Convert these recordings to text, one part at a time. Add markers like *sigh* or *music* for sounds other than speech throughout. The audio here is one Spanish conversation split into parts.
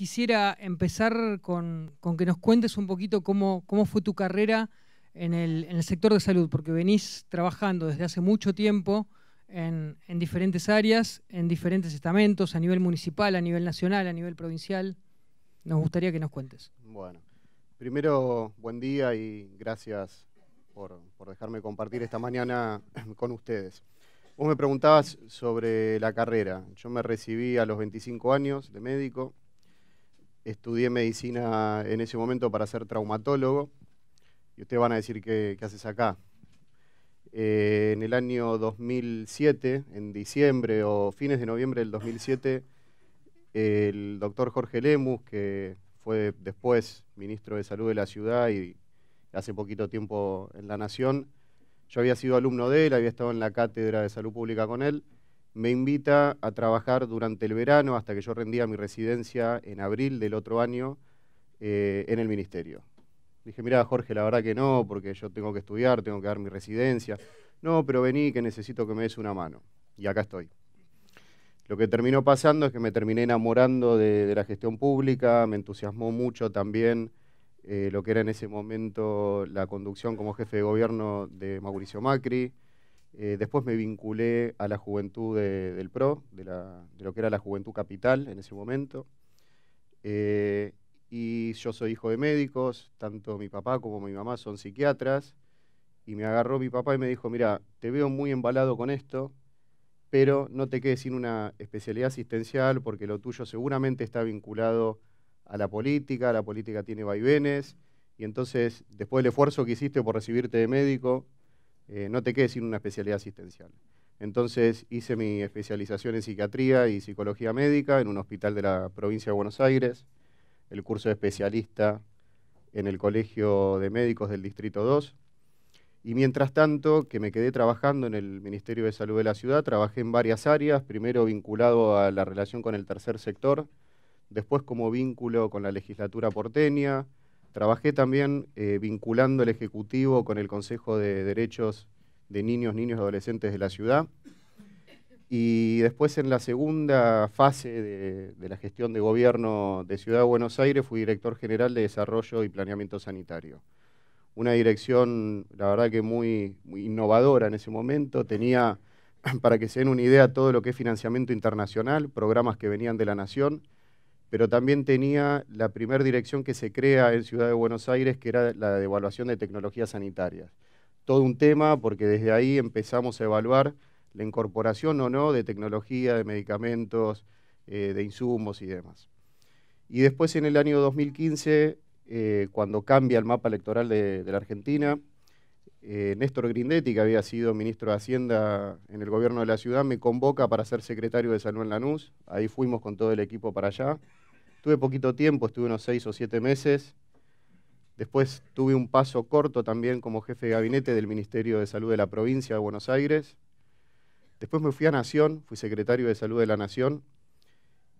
quisiera empezar con, que nos cuentes un poquito cómo, fue tu carrera en el, sector de salud, porque venís trabajando desde hace mucho tiempo en, diferentes áreas, en diferentes estamentos, a nivel municipal, a nivel nacional, a nivel provincial. Nos gustaría que nos cuentes. Bueno, primero, buen día y gracias por dejarme compartir esta mañana *clears throat* con ustedes. Vos me preguntabas sobre la carrera. Yo me recibí a los 25 años de médico estudié medicina en ese momento para ser traumatólogo. Y ustedes van a decir, ¿qué, haces acá? Eh, en el año 2007, en diciembre o fines de noviembre del 2007, el doctor Jorge Lemus, que fue después ministro de Salud de la ciudad y hace poquito tiempo en la Nación, yo había sido alumno de él, había estado en la cátedra de salud pública con él, me invita a trabajar durante el verano hasta que yo rendía mi residencia en abril del otro año eh, en el ministerio. Dije, mira Jorge, la verdad que no, porque yo tengo que estudiar, tengo que dar mi residencia. No, pero vení que necesito que me des una mano. Y acá estoy. Lo que terminó pasando es que me terminé enamorando de, la gestión pública, me entusiasmó mucho también eh, lo que era en ese momento la conducción como jefe de gobierno de Mauricio Macri. Eh, después me vinculé a la juventud del PRO, de, lo que era la juventud capital en ese momento. Eh, y yo soy hijo de médicos, tanto mi papá como mi mamá son psiquiatras. Y me agarró mi papá y me dijo, mira, te veo muy embalado con esto, pero no te quedes sin una especialidad asistencial porque lo tuyo seguramente está vinculado a la política, la política tiene vaivenes, y entonces después del esfuerzo que hiciste por recibirte de médico, eh, no te quedes sin una especialidad asistencial. Entonces hice mi especialización en psiquiatría y psicología médica en un hospital de la provincia de Buenos Aires, el curso de especialista en el Colegio de Médicos del Distrito 2. Y mientras tanto, que me quedé trabajando en el Ministerio de Salud de la ciudad, trabajé en varias áreas, primero vinculado a la relación con el tercer sector, después como vínculo con la legislatura porteña, Trabajé también eh, vinculando el Ejecutivo con el Consejo de Derechos de Niños, Niños y Adolescentes de la ciudad. Y después en la segunda fase de, la gestión de gobierno de Ciudad de Buenos Aires fui director general de Desarrollo y Planeamiento Sanitario. Una dirección, la verdad que muy, muy innovadora en ese momento. Tenía, *clears throat* para que se den una idea, todo lo que es financiamiento internacional, programas que venían de la Nación, pero también tenía la primera dirección que se crea en Ciudad de Buenos Aires, que era la de evaluación de tecnologías sanitarias. Todo un tema porque desde ahí empezamos a evaluar la incorporación o no de tecnología, de medicamentos, eh, de insumos y demás. Y después en el año 2015, eh, cuando cambia el mapa electoral de, la Argentina, eh, Néstor Grindetti, que había sido ministro de Hacienda en el gobierno de la ciudad, me convoca para ser secretario de Salud en Lanús. Ahí fuimos con todo el equipo para allá. Tuve poquito tiempo, estuve unos seis o siete meses. Después tuve un paso corto también como jefe de gabinete del Ministerio de Salud de la provincia de Buenos Aires. Después me fui a Nación, fui secretario de Salud de la Nación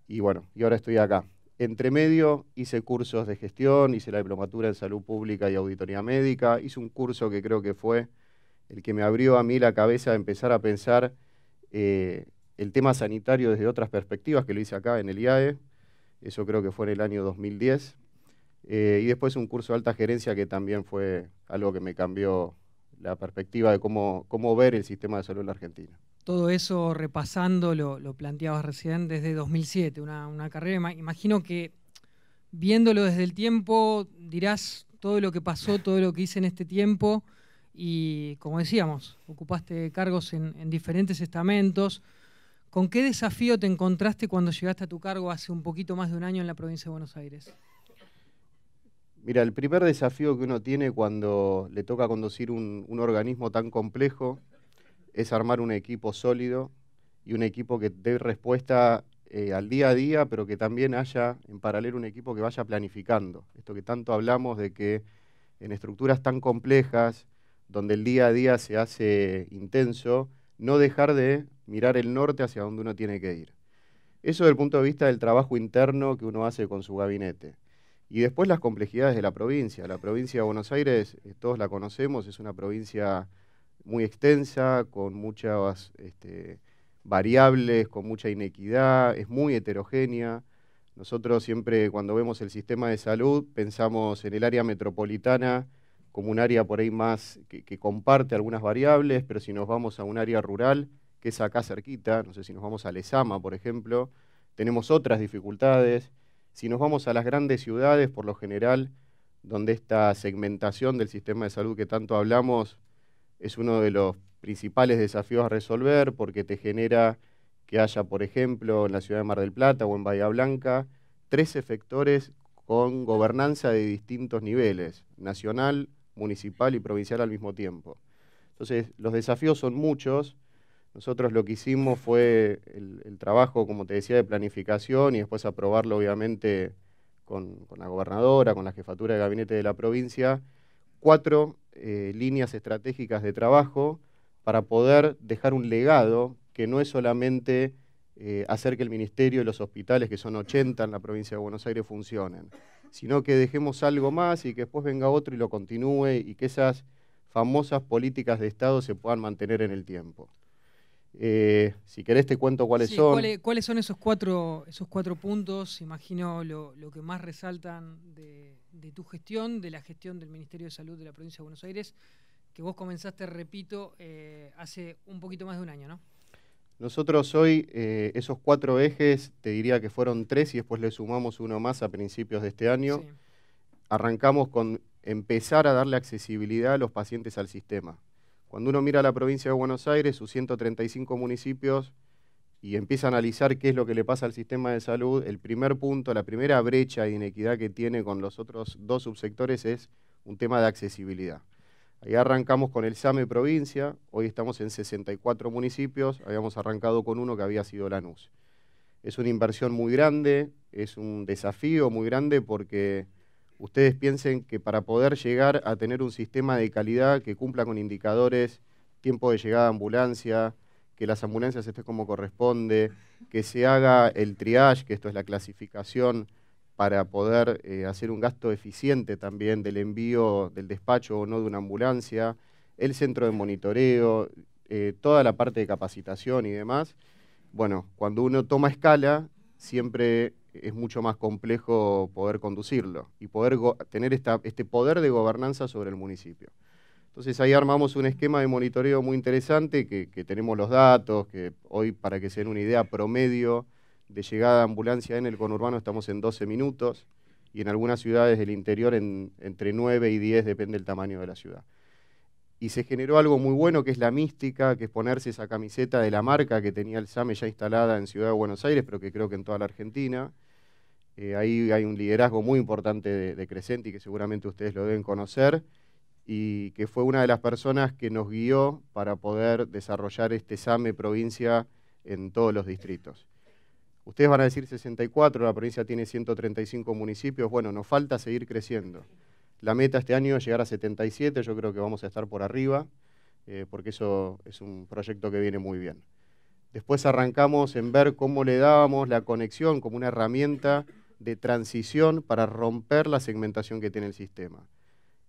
y bueno, y ahora estoy acá. Entre medio hice cursos de gestión, hice la diplomatura en salud pública y auditoría médica, hice un curso que creo que fue el que me abrió a mí la cabeza a empezar a pensar eh, el tema sanitario desde otras perspectivas, que lo hice acá en el IAE eso creo que fue en el año 2010. Eh, y después un curso de alta gerencia que también fue algo que me cambió la perspectiva de cómo, ver el sistema de salud en la Argentina. Todo eso repasando, lo, planteabas recién, desde 2007, una, carrera, imagino que viéndolo desde el tiempo, dirás todo lo que pasó, todo lo que hice en este tiempo y, como decíamos, ocupaste cargos en diferentes estamentos. ¿Con qué desafío te encontraste cuando llegaste a tu cargo hace un poquito más de un año en la provincia de Buenos Aires? Mira, el primer desafío que uno tiene cuando le toca conducir un, organismo tan complejo es armar un equipo sólido y un equipo que dé respuesta eh, al día a día, pero que también haya en paralelo un equipo que vaya planificando. Esto que tanto hablamos de que en estructuras tan complejas, donde el día a día se hace intenso, no dejar de mirar el norte hacia donde uno tiene que ir. Eso desde el punto de vista del trabajo interno que uno hace con su gabinete. Y después las complejidades de la provincia. La provincia de Buenos Aires, eh, todos la conocemos, es una provincia muy extensa, con muchas este, variables, con mucha inequidad, es muy heterogénea. Nosotros siempre cuando vemos el sistema de salud pensamos en el área metropolitana como un área por ahí más que comparte algunas variables, pero si nos vamos a un área rural, que es acá cerquita, no sé si nos vamos a Lezama, por ejemplo, tenemos otras dificultades. Si nos vamos a las grandes ciudades, por lo general, donde esta segmentación del sistema de salud que tanto hablamos es uno de los principales desafíos a resolver porque te genera que haya, por ejemplo, en la ciudad de Mar del Plata o en Bahía Blanca, tres efectores con gobernanza de distintos niveles, nacional, municipal y provincial al mismo tiempo. Entonces, los desafíos son muchos. Nosotros lo que hicimos fue el, trabajo, como te decía, de planificación y después aprobarlo, obviamente, con, la gobernadora, con la jefatura de gabinete de la provincia, cuatro eh, líneas estratégicas de trabajo para poder dejar un legado que no es solamente eh, hacer que el ministerio y los hospitales, que son 80 en la provincia de Buenos Aires, funcionen, sino que dejemos algo más y que después venga otro y lo continúe y que esas famosas políticas de Estado se puedan mantener en el tiempo. Eh, si querés te cuento cuáles son. ¿cuáles, son esos cuatro, esos cuatro puntos? Imagino lo, que más resaltan de, tu gestión, de la gestión del Ministerio de Salud de la Provincia de Buenos Aires, que vos comenzaste, repito, eh, hace un poquito más de un año, ¿no? Nosotros hoy eh, esos cuatro ejes, te diría que fueron tres y después le sumamos uno más a principios de este año. Arrancamos con empezar a darle accesibilidad a los pacientes al sistema cuando uno mira la provincia de Buenos Aires, sus 135 municipios, y empieza a analizar qué es lo que le pasa al sistema de salud, el primer punto, la primera brecha de inequidad que tiene con los otros dos subsectores es un tema de accesibilidad. Ahí arrancamos con el SAME provincia, hoy estamos en 64 municipios, habíamos arrancado con uno que había sido Lanús. Es una inversión muy grande, es un desafío muy grande porque ustedes piensen que para poder llegar a tener un sistema de calidad que cumpla con indicadores, tiempo de llegada a ambulancia, que las ambulancias estén como corresponde, que se haga el triage, que esto es la clasificación, para poder eh, hacer un gasto eficiente también del envío, del despacho o no de una ambulancia, el centro de monitoreo, eh, toda la parte de capacitación y demás. Bueno, cuando uno toma escala, siempre es mucho más complejo poder conducirlo y poder tener este poder de gobernanza sobre el municipio. Entonces ahí armamos un esquema de monitoreo muy interesante, que, tenemos los datos, que hoy para que se den una idea promedio de llegada de ambulancia en el conurbano estamos en 12 minutos y en algunas ciudades del interior entre 9 y 10, depende del tamaño de la ciudad y se generó algo muy bueno que es la mística, que es ponerse esa camiseta de la marca que tenía el SAME ya instalada en Ciudad de Buenos Aires, pero que creo que en toda la Argentina. Eh, ahí hay un liderazgo muy importante de, de Crescenti, que seguramente ustedes lo deben conocer, y que fue una de las personas que nos guió para poder desarrollar este SAME provincia en todos los distritos. Ustedes van a decir 64, la provincia tiene 135 municipios, bueno, nos falta seguir creciendo. La meta este año es llegar a 77, yo creo que vamos a estar por arriba, eh, porque eso es un proyecto que viene muy bien. Después arrancamos en ver cómo le dábamos la conexión como una herramienta de transición para romper la segmentación que tiene el sistema.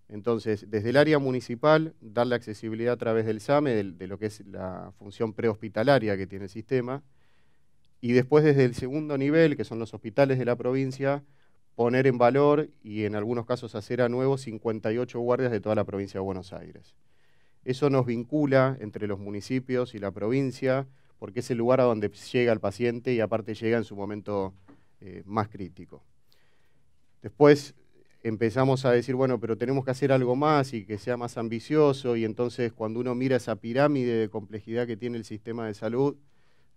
Entonces, desde el área municipal, la accesibilidad a través del SAME, de lo que es la función prehospitalaria que tiene el sistema, y después desde el segundo nivel, que son los hospitales de la provincia, poner en valor y en algunos casos hacer a nuevo 58 guardias de toda la provincia de Buenos Aires. Eso nos vincula entre los municipios y la provincia porque es el lugar a donde llega el paciente y aparte llega en su momento eh, más crítico. Después empezamos a decir, bueno, pero tenemos que hacer algo más y que sea más ambicioso y entonces cuando uno mira esa pirámide de complejidad que tiene el sistema de salud,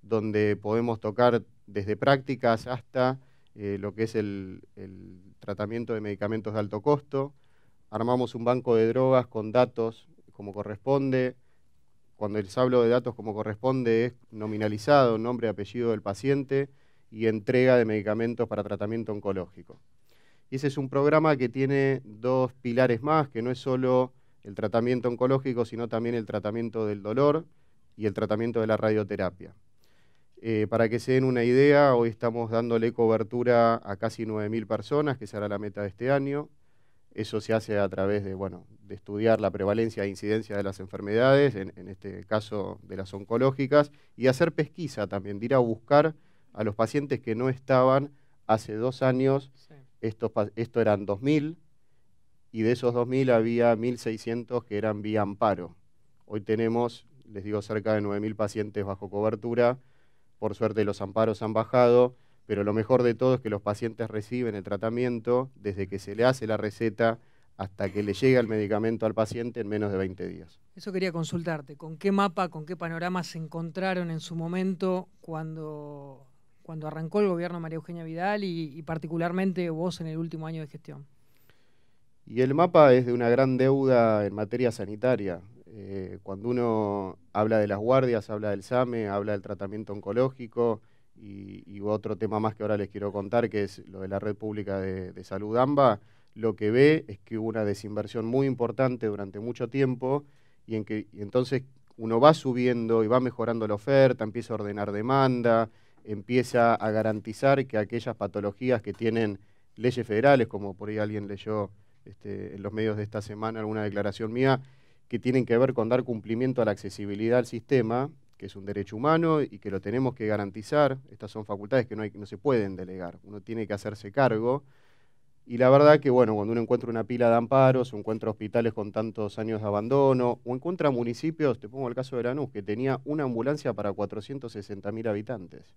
donde podemos tocar desde prácticas hasta eh, lo que es el, el, tratamiento de medicamentos de alto costo. Armamos un banco de drogas con datos como corresponde. Cuando les hablo de datos como corresponde es nominalizado, nombre, apellido del paciente y entrega de medicamentos para tratamiento oncológico. Y ese es un programa que tiene dos pilares más, que no es solo el tratamiento oncológico, sino también el tratamiento del dolor y el tratamiento de la radioterapia. Eh, para que se den una idea, hoy estamos dándole cobertura a casi 9.000 personas, que será la meta de este año. Eso se hace a través de, bueno, de estudiar la prevalencia e incidencia de las enfermedades, en, este caso de las oncológicas, y hacer pesquisa también, de ir a buscar a los pacientes que no estaban hace dos años, esto eran 2.000, y de esos 2.000 había 1.600 que eran vía amparo. Hoy tenemos, les digo, cerca de 9.000 pacientes bajo cobertura, por suerte los amparos han bajado, pero lo mejor de todo es que los pacientes reciben el tratamiento desde que se le hace la receta hasta que le llega el medicamento al paciente en menos de 20 días. Eso quería consultarte, ¿con qué mapa, con qué panorama se encontraron en su momento cuando, cuando arrancó el gobierno María Eugenia Vidal y particularmente vos en el último año de gestión? Y el mapa es de una gran deuda en materia sanitaria. Eh, cuando uno habla de las guardias, habla del SAME, habla del tratamiento oncológico y, otro tema más que ahora les quiero contar, que es lo de la red pública de, salud AMBA, lo que ve es que hubo una desinversión muy importante durante mucho tiempo y, en que, entonces uno va subiendo y va mejorando la oferta, empieza a ordenar demanda, empieza a garantizar que aquellas patologías que tienen leyes federales, como por ahí alguien leyó este, en los medios de esta semana alguna declaración mía, que tienen que ver con dar cumplimiento a la accesibilidad al sistema, que es un derecho humano y que lo tenemos que garantizar. Estas son facultades que no, se pueden delegar, uno tiene que hacerse cargo. Y la verdad que, bueno, cuando uno encuentra una pila de amparos, o encuentra hospitales con tantos años de abandono, o encuentra municipios, te pongo el caso de Lanús, que tenía una ambulancia para 460.000 habitantes.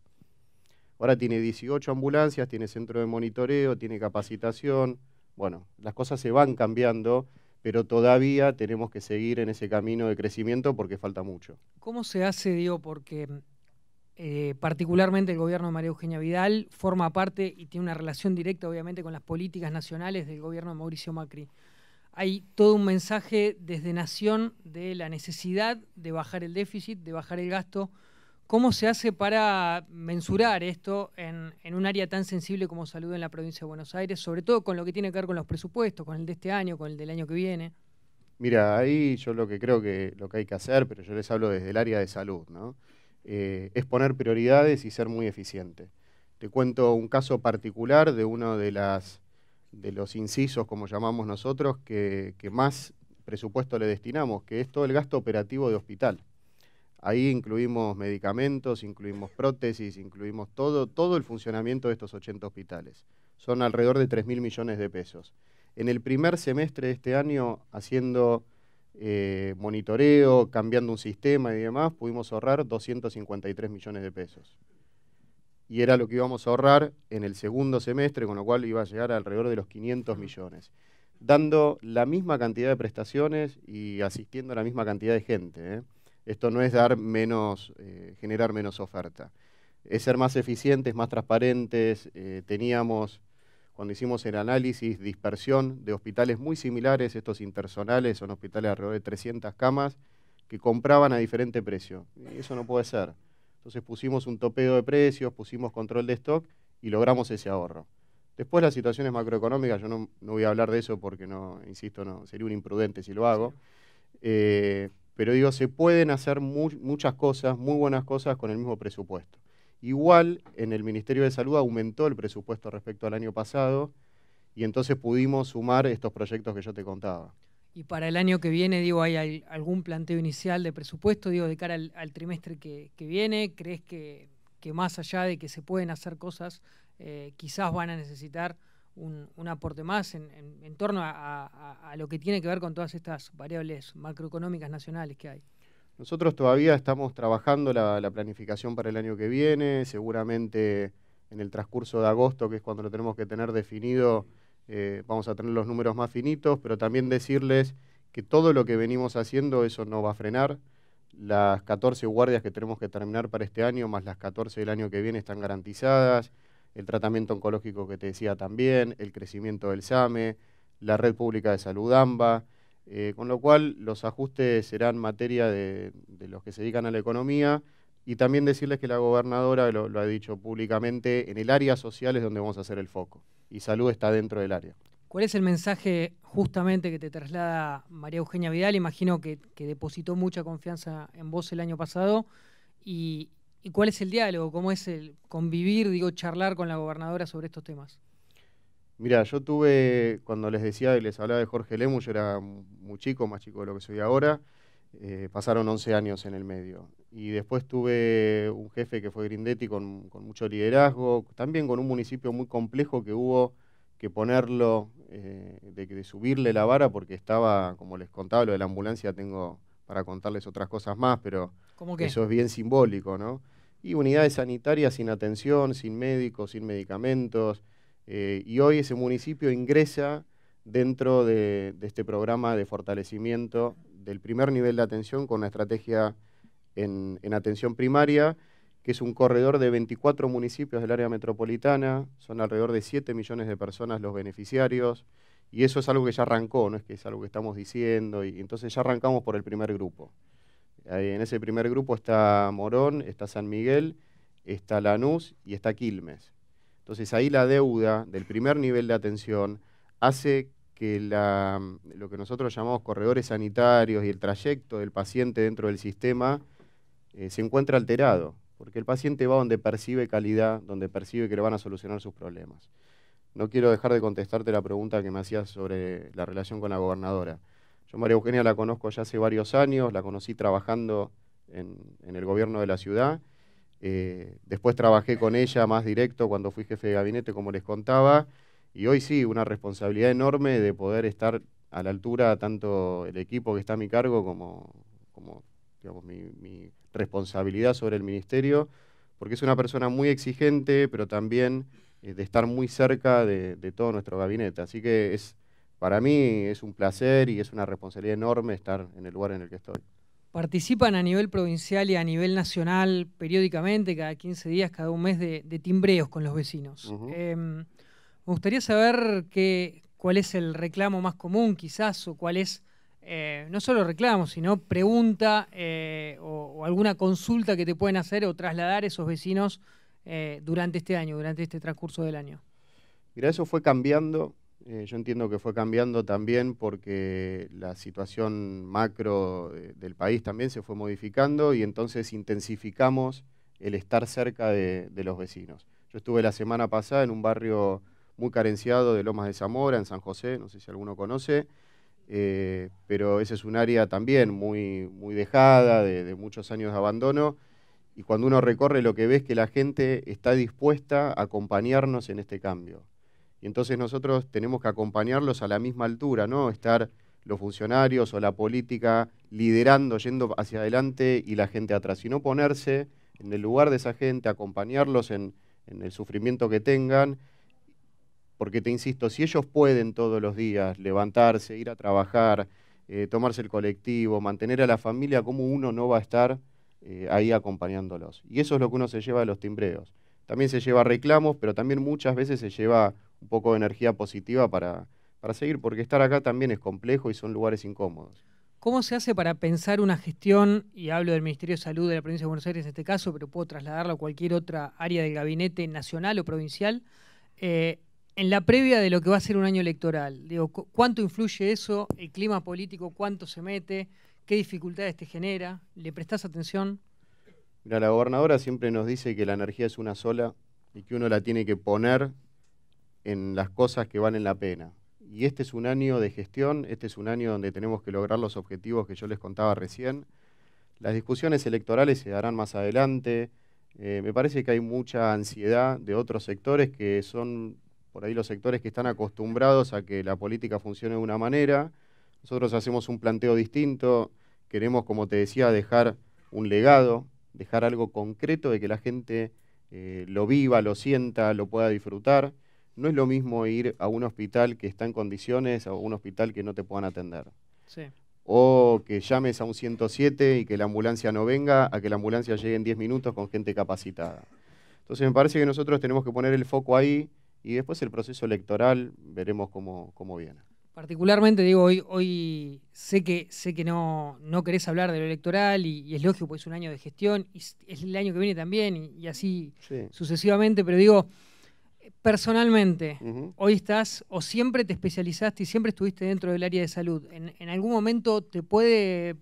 Ahora tiene 18 ambulancias, tiene centro de monitoreo, tiene capacitación. Bueno, las cosas se van cambiando pero todavía tenemos que seguir en ese camino de crecimiento porque falta mucho. ¿Cómo se hace, digo, porque eh, particularmente el gobierno de María Eugenia Vidal forma parte y tiene una relación directa, obviamente, con las políticas nacionales del gobierno de Mauricio Macri? Hay todo un mensaje desde Nación de la necesidad de bajar el déficit, de bajar el gasto, ¿Cómo se hace para mensurar esto en, un área tan sensible como salud en la provincia de Buenos Aires, sobre todo con lo que tiene que ver con los presupuestos, con el de este año, con el del año que viene? Mira, ahí yo lo que creo que lo que hay que hacer, pero yo les hablo desde el área de salud, ¿no? Eh, es poner prioridades y ser muy eficiente. Te cuento un caso particular de uno de, los incisos, como llamamos nosotros, que más presupuesto le destinamos, que es todo el gasto operativo de hospital. Ahí incluimos medicamentos, incluimos prótesis, incluimos todo, todo el funcionamiento de estos 80 hospitales. Son alrededor de 3.000 mil millones de pesos. En el primer semestre de este año, haciendo eh, monitoreo, cambiando un sistema y demás, pudimos ahorrar 253 millones de pesos. Y era lo que íbamos a ahorrar en el segundo semestre, con lo cual iba a llegar alrededor de los 500 millones dando la misma cantidad de prestaciones y asistiendo a la misma cantidad de gente. ¿eh? Esto no es dar menos, eh, generar menos oferta. Es ser más eficientes, más transparentes. Eh, teníamos, cuando hicimos el análisis, dispersión de hospitales muy similares, estos intersonales, son hospitales de alrededor de 300 camas, que compraban a diferente precio. eso no puede ser. Entonces pusimos un topeo de precios, pusimos control de stock y logramos ese ahorro. Después las situaciones macroeconómicas, yo no, voy a hablar de eso porque no, insisto, no, sería un imprudente si lo hago. Eh, pero digo, se pueden hacer muchas cosas, muy buenas cosas con el mismo presupuesto. Igual, en el Ministerio de Salud aumentó el presupuesto respecto al año pasado y entonces pudimos sumar estos proyectos que yo te contaba. Y para el año que viene, digo, ¿hay algún planteo inicial de presupuesto, digo, de cara al, trimestre que, viene? ¿Crees que, más allá de que se pueden hacer cosas, eh, quizás van a necesitar un, aporte más en, torno a, lo que tiene que ver con todas estas variables macroeconómicas nacionales que hay. Nosotros todavía estamos trabajando la, planificación para el año que viene, seguramente en el transcurso de agosto, que es cuando lo tenemos que tener definido, eh, vamos a tener los números más finitos, pero también decirles que todo lo que venimos haciendo, eso no va a frenar. Las 14 guardias que tenemos que terminar para este año, más las 14 del año que viene, están garantizadas el tratamiento oncológico que te decía también, el crecimiento del SAME, la red pública de salud AMBA, eh, con lo cual los ajustes serán materia de, los que se dedican a la economía y también decirles que la gobernadora lo, ha dicho públicamente, en el área social es donde vamos a hacer el foco y salud está dentro del área. ¿Cuál es el mensaje justamente que te traslada María Eugenia Vidal? Imagino que, que depositó mucha confianza en vos el año pasado y, ¿Y cuál es el diálogo? ¿Cómo es el convivir, digo, charlar con la gobernadora sobre estos temas? Mira, yo tuve, cuando les decía y les hablaba de Jorge Lemus, yo era muy chico, más chico de lo que soy ahora, eh, pasaron 11 años en el medio. Y después tuve un jefe que fue Grindetti con, mucho liderazgo, también con un municipio muy complejo que hubo que ponerlo, eh, de, de, subirle la vara, porque estaba, como les contaba, lo de la ambulancia tengo para contarles otras cosas más, pero eso es bien simbólico, ¿no? y unidades sanitarias sin atención, sin médicos, sin medicamentos. Eh, y hoy ese municipio ingresa dentro de, este programa de fortalecimiento del primer nivel de atención con una estrategia en, en atención primaria, que es un corredor de 24 municipios del área metropolitana, son alrededor de 7 millones de personas los beneficiarios, y eso es algo que ya arrancó, no es que es algo que estamos diciendo, y entonces ya arrancamos por el primer grupo en ese primer grupo está Morón, está San Miguel, está Lanús y está Quilmes. Entonces ahí la deuda del primer nivel de atención hace que lo que nosotros llamamos corredores sanitarios y el trayecto del paciente dentro del sistema eh, se encuentra alterado, porque el paciente va donde percibe calidad, donde percibe que le van a solucionar sus problemas. No quiero dejar de contestarte la pregunta que me hacías sobre la relación con la gobernadora. Yo María Eugenia la conozco ya hace varios años, la conocí trabajando en, el gobierno de la ciudad. Eh, después trabajé con ella más directo cuando fui jefe de gabinete, como les contaba. Y hoy sí, una responsabilidad enorme de poder estar a la altura tanto el equipo que está a mi cargo como, mi, responsabilidad sobre el ministerio, porque es una persona muy exigente, pero también eh, de estar muy cerca de, de todo nuestro gabinete. Así que es para mí es un placer y es una responsabilidad enorme estar en el lugar en el que estoy. Participan a nivel provincial y a nivel nacional periódicamente, cada 15 días, cada un mes, de, timbreos con los vecinos. Em, me gustaría saber cuál es el reclamo más común quizás o cuál es, eh, no solo reclamo, sino pregunta eh, o, o, alguna consulta que te pueden hacer o trasladar esos vecinos eh, durante este año, durante este transcurso del año. Mira, eso fue cambiando eh, yo entiendo que fue cambiando también porque la situación macro eh, del país también se fue modificando y entonces intensificamos el estar cerca de, los vecinos. Yo estuve la semana pasada en un barrio muy carenciado de Lomas de Zamora, en San José, no sé si alguno conoce, eh, pero ese es un área también muy, muy dejada, de, muchos años de abandono, y cuando uno recorre lo que ve es que la gente está dispuesta a acompañarnos en este cambio y entonces nosotros tenemos que acompañarlos a la misma altura, ¿no? Estar los funcionarios o la política liderando, yendo hacia adelante y la gente atrás, sino ponerse en el lugar de esa gente, acompañarlos en, el sufrimiento que tengan, porque te insisto, si ellos pueden todos los días levantarse, ir a trabajar, eh, tomarse el colectivo, mantener a la familia, ¿cómo uno no va a estar eh, ahí acompañándolos? Y eso es lo que uno se lleva de los timbreos. También se lleva reclamos, pero también muchas veces se lleva un poco de energía positiva para, seguir, porque estar acá también es complejo y son lugares incómodos. ¿Cómo se hace para pensar una gestión, y hablo del Ministerio de Salud de la Provincia de Buenos Aires en este caso, pero puedo trasladarlo a cualquier otra área del gabinete nacional o provincial, eh, en la previa de lo que va a ser un año electoral? ¿Cuánto influye eso? ¿El clima político cuánto se mete? ¿Qué dificultades te genera? ¿Le prestás atención? Mira, la gobernadora siempre nos dice que la energía es una sola y que uno la tiene que poner en las cosas que valen la pena. Y este es un año de gestión, este es un año donde tenemos que lograr los objetivos que yo les contaba recién. Las discusiones electorales se darán más adelante. Eh, me parece que hay mucha ansiedad de otros sectores que son por ahí los sectores que están acostumbrados a que la política funcione de una manera. Nosotros hacemos un planteo distinto, queremos, como te decía, dejar un legado, dejar algo concreto de que la gente eh, lo viva, lo sienta, lo pueda disfrutar no es lo mismo ir a un hospital que está en condiciones a un hospital que no te puedan atender. O que llames a un 107 y que la ambulancia no venga, a que la ambulancia llegue en 10 minutos con gente capacitada. Entonces me parece que nosotros tenemos que poner el foco ahí y después el proceso electoral veremos cómo, viene. Particularmente, digo, hoy, hoy sé que, sé que no, querés hablar de lo electoral y, es lógico, pues es un año de gestión y es el año que viene también y, así sucesivamente, pero digo, personalmente, hoy estás o siempre te especializaste y siempre estuviste dentro del área de salud. ¿En, algún momento te puede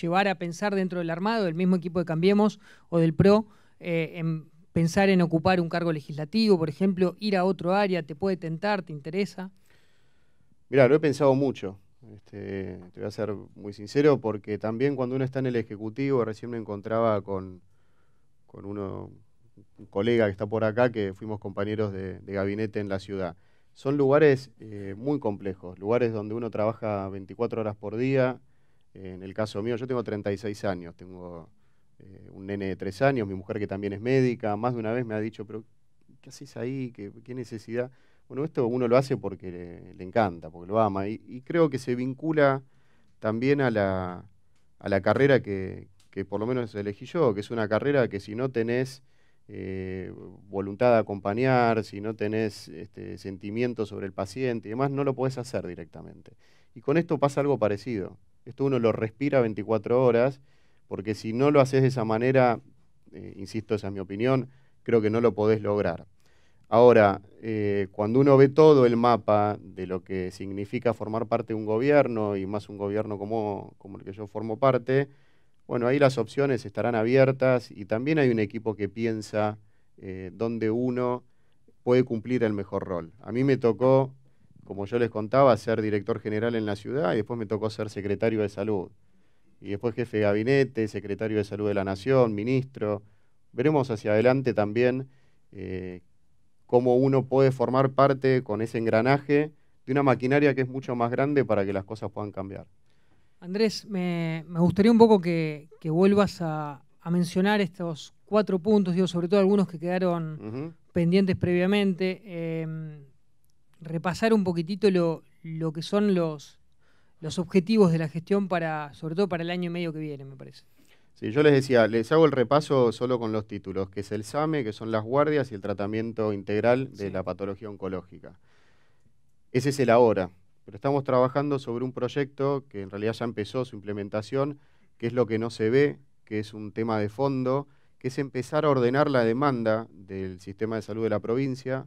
llevar a pensar dentro del armado, del mismo equipo de Cambiemos o del PRO, eh, en pensar en ocupar un cargo legislativo, por ejemplo, ir a otro área? ¿Te puede tentar? ¿Te interesa? Mira, lo he pensado mucho. Este, te voy a ser muy sincero porque también cuando uno está en el Ejecutivo, recién me encontraba con, con uno un colega que está por acá, que fuimos compañeros de, gabinete en la ciudad. Son lugares eh, muy complejos, lugares donde uno trabaja 24 horas por día. Eh, en el caso mío, yo tengo 36 años, tengo eh, un nene de 3 años, mi mujer que también es médica, más de una vez me ha dicho, pero ¿qué haces ahí? ¿Qué, necesidad? Bueno, esto uno lo hace porque le, encanta, porque lo ama, y, creo que se vincula también a la, carrera que, que por lo menos elegí yo, que es una carrera que si no tenés eh, voluntad de acompañar, si no tenés este, sentimiento sobre el paciente y demás, no lo podés hacer directamente. Y con esto pasa algo parecido. Esto uno lo respira 24 horas, porque si no lo haces de esa manera, eh, insisto, esa es mi opinión, creo que no lo podés lograr. Ahora, eh, cuando uno ve todo el mapa de lo que significa formar parte de un gobierno, y más un gobierno como, como el que yo formo parte, bueno, ahí las opciones estarán abiertas y también hay un equipo que piensa eh, dónde uno puede cumplir el mejor rol. A mí me tocó, como yo les contaba, ser director general en la ciudad y después me tocó ser secretario de salud. Y después jefe de gabinete, secretario de salud de la nación, ministro. Veremos hacia adelante también eh, cómo uno puede formar parte con ese engranaje de una maquinaria que es mucho más grande para que las cosas puedan cambiar. Andrés, me, gustaría un poco que, vuelvas a, mencionar estos cuatro puntos, digo, sobre todo algunos que quedaron pendientes previamente. Em, repasar un poquitito lo, que son los, objetivos de la gestión para, sobre todo para el año y medio que viene, me parece. Sí, yo les decía, les hago el repaso solo con los títulos, que es el SAME, que son las guardias y el tratamiento integral de la patología oncológica. Ese es el ahora pero estamos trabajando sobre un proyecto que en realidad ya empezó su implementación, que es lo que no se ve, que es un tema de fondo, que es empezar a ordenar la demanda del sistema de salud de la provincia.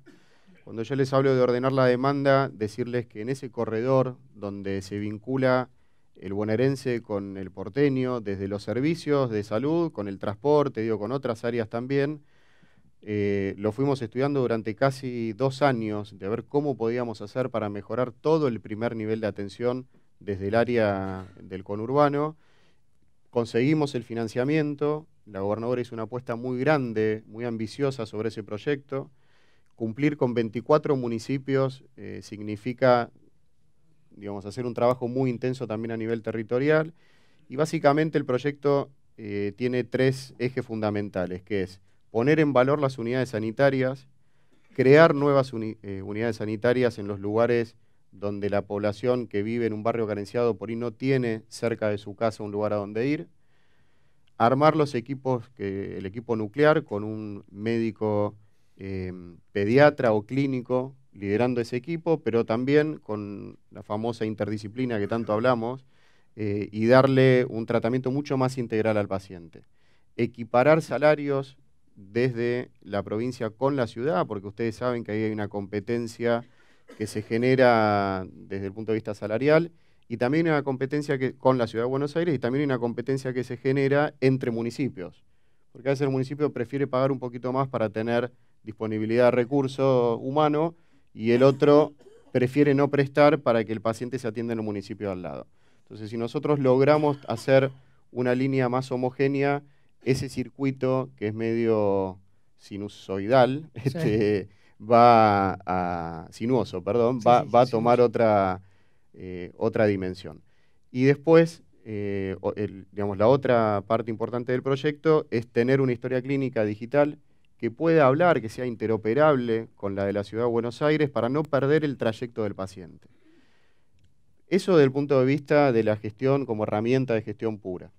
Cuando yo les hablo de ordenar la demanda, decirles que en ese corredor donde se vincula el bonaerense con el porteño, desde los servicios de salud, con el transporte, digo, con otras áreas también, eh, lo fuimos estudiando durante casi dos años de ver cómo podíamos hacer para mejorar todo el primer nivel de atención desde el área del conurbano. Conseguimos el financiamiento, la gobernadora hizo una apuesta muy grande, muy ambiciosa sobre ese proyecto. Cumplir con 24 municipios eh, significa, digamos, hacer un trabajo muy intenso también a nivel territorial. Y básicamente el proyecto eh, tiene tres ejes fundamentales, que es poner en valor las unidades sanitarias, crear nuevas eh, unidades sanitarias en los lugares donde la población que vive en un barrio carenciado por ahí no tiene cerca de su casa un lugar a donde ir, armar los equipos, que, el equipo nuclear con un médico em, pediatra o clínico liderando ese equipo, pero también con la famosa interdisciplina que tanto hablamos, eh, y darle un tratamiento mucho más integral al paciente. Equiparar salarios desde la provincia con la ciudad, porque ustedes saben que ahí hay una competencia que se genera desde el punto de vista salarial y también hay una competencia que, con la ciudad de Buenos Aires y también hay una competencia que se genera entre municipios, porque a veces el municipio prefiere pagar un poquito más para tener disponibilidad de recurso humano y el otro prefiere no prestar para que el paciente se atienda en el municipio al lado. Entonces, si nosotros logramos hacer una línea más homogénea ese circuito que es medio sinusoidal, *laughs* este, va a, sinuoso, perdón, va, a tomar otra, eh, otra dimensión. Y después, eh, digamos, la otra parte importante del proyecto es tener una historia clínica digital que pueda hablar, que sea interoperable con la de la Ciudad de Buenos Aires para no perder el trayecto del paciente. Eso desde el punto de vista de la gestión como herramienta de gestión pura.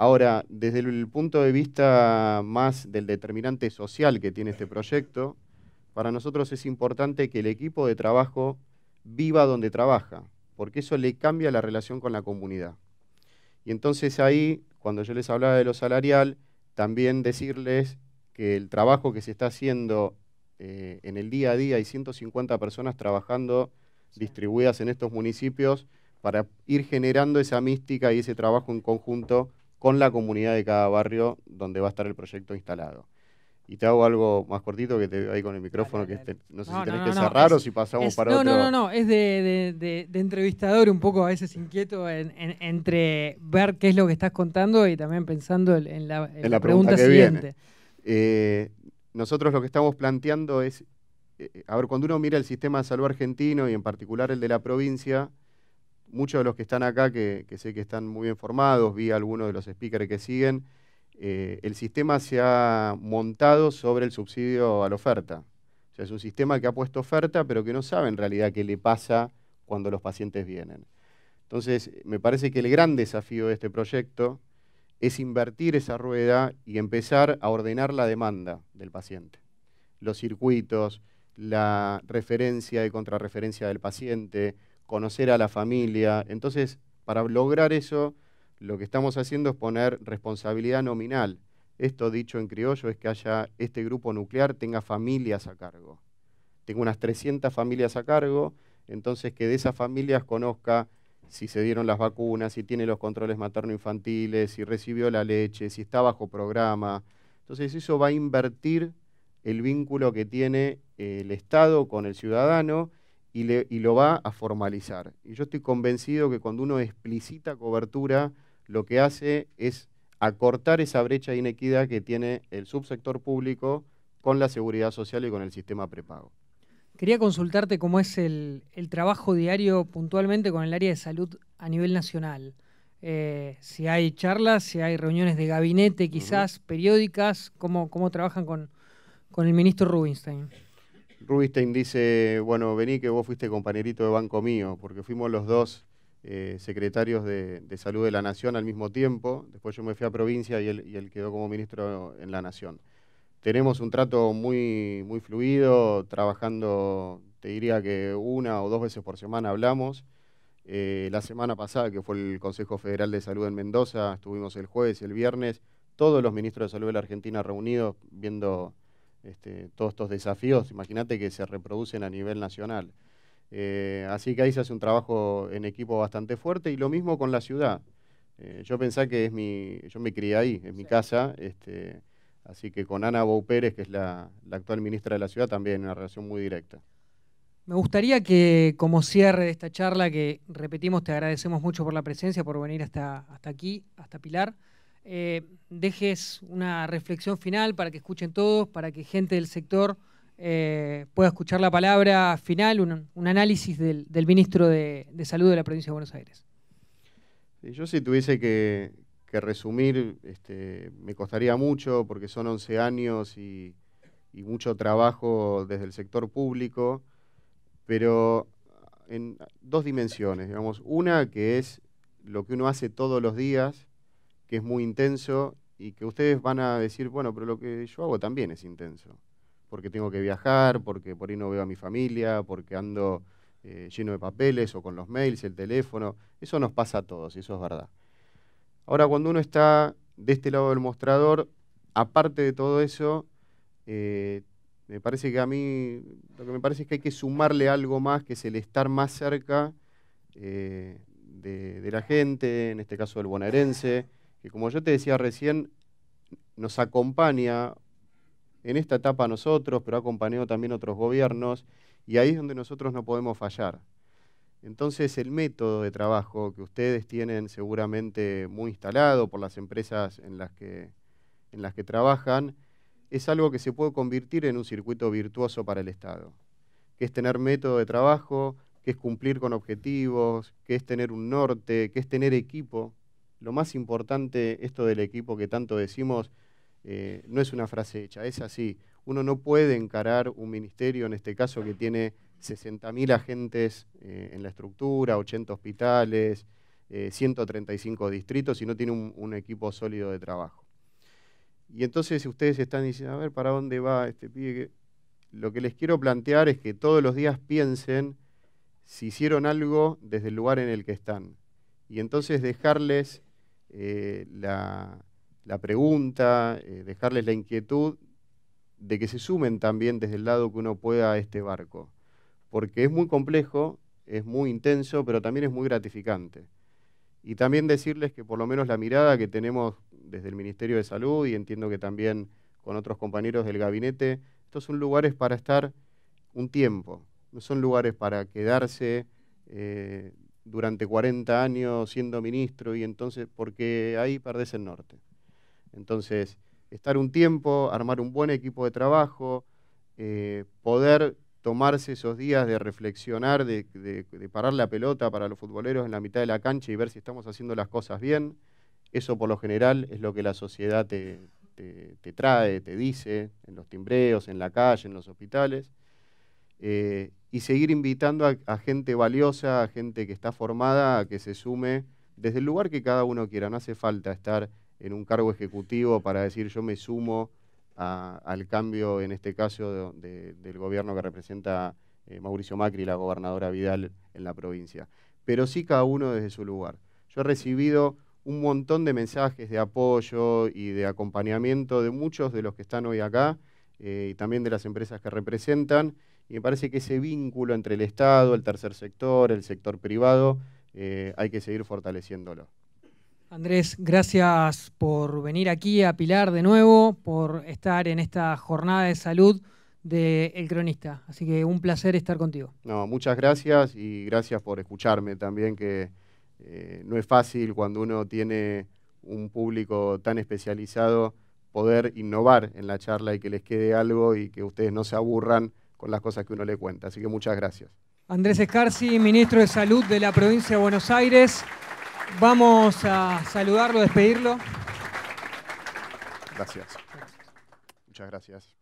Ahora, desde el punto de vista más del determinante social que tiene este proyecto, para nosotros es importante que el equipo de trabajo viva donde trabaja, porque eso le cambia la relación con la comunidad. Y entonces ahí, cuando yo les hablaba de lo salarial, también decirles que el trabajo que se está haciendo eh, en el día a día, hay 150 personas trabajando distribuidas en estos municipios para ir generando esa mística y ese trabajo en conjunto con la comunidad de cada barrio donde va a estar el proyecto instalado. Y te hago algo más cortito que te veo ahí con el micrófono, que no sé si tenés que cerrar o si pasamos para otro. No, no, no, es de, entrevistador un poco a veces inquieto entre ver qué es lo que estás contando y también pensando en la, pregunta, siguiente. Eh, nosotros lo que estamos planteando es, eh, a ver, cuando uno mira el sistema de salud argentino y en particular el de la provincia, muchos de los que están acá, que, sé que están muy bien formados, vi algunos de los speakers que siguen, eh, el sistema se ha montado sobre el subsidio a la oferta. O sea, es un sistema que ha puesto oferta, pero que no sabe en realidad qué le pasa cuando los pacientes vienen. Entonces, me parece que el gran desafío de este proyecto es invertir esa rueda y empezar a ordenar la demanda del paciente. Los circuitos, la referencia y contrarreferencia del paciente, conocer a la familia. Entonces, para lograr eso, lo que estamos haciendo es poner responsabilidad nominal. Esto dicho en criollo es que haya este grupo nuclear tenga familias a cargo. Tengo unas 300 familias a cargo, entonces que de esas familias conozca si se dieron las vacunas, si tiene los controles materno-infantiles, si recibió la leche, si está bajo programa. Entonces eso va a invertir el vínculo que tiene eh, el Estado con el ciudadano y, lo va a formalizar. Y yo estoy convencido que cuando uno explicita cobertura, lo que hace es acortar esa brecha de inequidad que tiene el subsector público con la seguridad social y con el sistema prepago. Quería consultarte cómo es el, trabajo diario puntualmente con el área de salud a nivel nacional. Eh, si hay charlas, si hay reuniones de gabinete quizás, periódicas, cómo, trabajan con el ministro Rubinstein. Rubistein dice, bueno, vení que vos fuiste compañerito de banco mío, porque fuimos los dos eh, secretarios de, Salud de la Nación al mismo tiempo, después yo me fui a provincia y él, quedó como ministro en la Nación. Tenemos un trato muy, muy fluido, trabajando, te diría que una o dos veces por semana hablamos. Eh, la semana pasada, que fue el Consejo Federal de Salud en Mendoza, estuvimos el jueves y el viernes, todos los ministros de Salud de la Argentina reunidos viendo este, todos estos desafíos, imagínate que se reproducen a nivel nacional. Eh, así que ahí se hace un trabajo en equipo bastante fuerte y lo mismo con la ciudad. Eh, yo pensé que es mi, yo me crié ahí, en mi casa, este, así que con Ana Bou Pérez, que es la, actual ministra de la ciudad, también una relación muy directa. Me gustaría que como cierre de esta charla, que repetimos, te agradecemos mucho por la presencia, por venir hasta aquí, hasta Pilar. Eh, dejes una reflexión final para que escuchen todos, para que gente del sector eh, pueda escuchar la palabra final, un, análisis del, ministro de, Salud de la provincia de Buenos Aires. Yo si tuviese que, resumir, este, me costaría mucho porque son 11 años y, y mucho trabajo desde el sector público, pero en dos dimensiones, digamos, una que es lo que uno hace todos los días que es muy intenso y que ustedes van a decir, bueno, pero lo que yo hago también es intenso, porque tengo que viajar, porque por ahí no veo a mi familia, porque ando eh, lleno de papeles o con los mails, el teléfono, eso nos pasa a todos, y eso es verdad. Ahora, cuando uno está de este lado del mostrador, aparte de todo eso, eh, me parece que a mí, lo que me parece es que hay que sumarle algo más, que es el estar más cerca eh, de, de, la gente, en este caso del bonaerense, que como yo te decía recién, nos acompaña en esta etapa a nosotros, pero ha acompañado también otros gobiernos, y ahí es donde nosotros no podemos fallar. Entonces el método de trabajo que ustedes tienen seguramente muy instalado por las empresas en las que, en las que trabajan, es algo que se puede convertir en un circuito virtuoso para el Estado, que es tener método de trabajo, que es cumplir con objetivos, que es tener un norte, que es tener equipo lo más importante, esto del equipo que tanto decimos, eh, no es una frase hecha, es así. Uno no puede encarar un ministerio, en este caso, que tiene 60.000 agentes eh, en la estructura, 80 hospitales, 135 eh, distritos, si no tiene un, equipo sólido de trabajo. Y entonces ustedes están diciendo, a ver, ¿para dónde va este pibe? Lo que les quiero plantear es que todos los días piensen si hicieron algo desde el lugar en el que están. Y entonces dejarles eh, la, pregunta, eh, dejarles la inquietud de que se sumen también desde el lado que uno pueda a este barco, porque es muy complejo, es muy intenso, pero también es muy gratificante. Y también decirles que por lo menos la mirada que tenemos desde el Ministerio de Salud y entiendo que también con otros compañeros del gabinete, estos son lugares para estar un tiempo, no son lugares para quedarse eh, durante 40 años siendo ministro y entonces, porque ahí perdés el norte. Entonces, estar un tiempo, armar un buen equipo de trabajo, eh, poder tomarse esos días de reflexionar, de, parar la pelota para los futboleros en la mitad de la cancha y ver si estamos haciendo las cosas bien, eso por lo general es lo que la sociedad te, trae, te dice, en los timbreos, en la calle, en los hospitales. Eh, y seguir invitando a, gente valiosa, a gente que está formada, a que se sume desde el lugar que cada uno quiera. No hace falta estar en un cargo ejecutivo para decir yo me sumo al cambio, en este caso, del gobierno que representa eh, Mauricio Macri, la gobernadora Vidal en la provincia. Pero sí cada uno desde su lugar. Yo he recibido un montón de mensajes de apoyo y de acompañamiento de muchos de los que están hoy acá eh, y también de las empresas que representan y me parece que ese vínculo entre el Estado, el tercer sector, el sector privado, eh, hay que seguir fortaleciéndolo. Andrés, gracias por venir aquí a Pilar de nuevo, por estar en esta jornada de salud de El Cronista. Así que un placer estar contigo. No, muchas gracias y gracias por escucharme también, que eh, no es fácil cuando uno tiene un público tan especializado poder innovar en la charla y que les quede algo y que ustedes no se aburran con las cosas que uno le cuenta. Así que muchas gracias. Andrés Escarci, ministro de Salud de la provincia de Buenos Aires. Vamos a saludarlo, despedirlo. Gracias. gracias. Muchas gracias.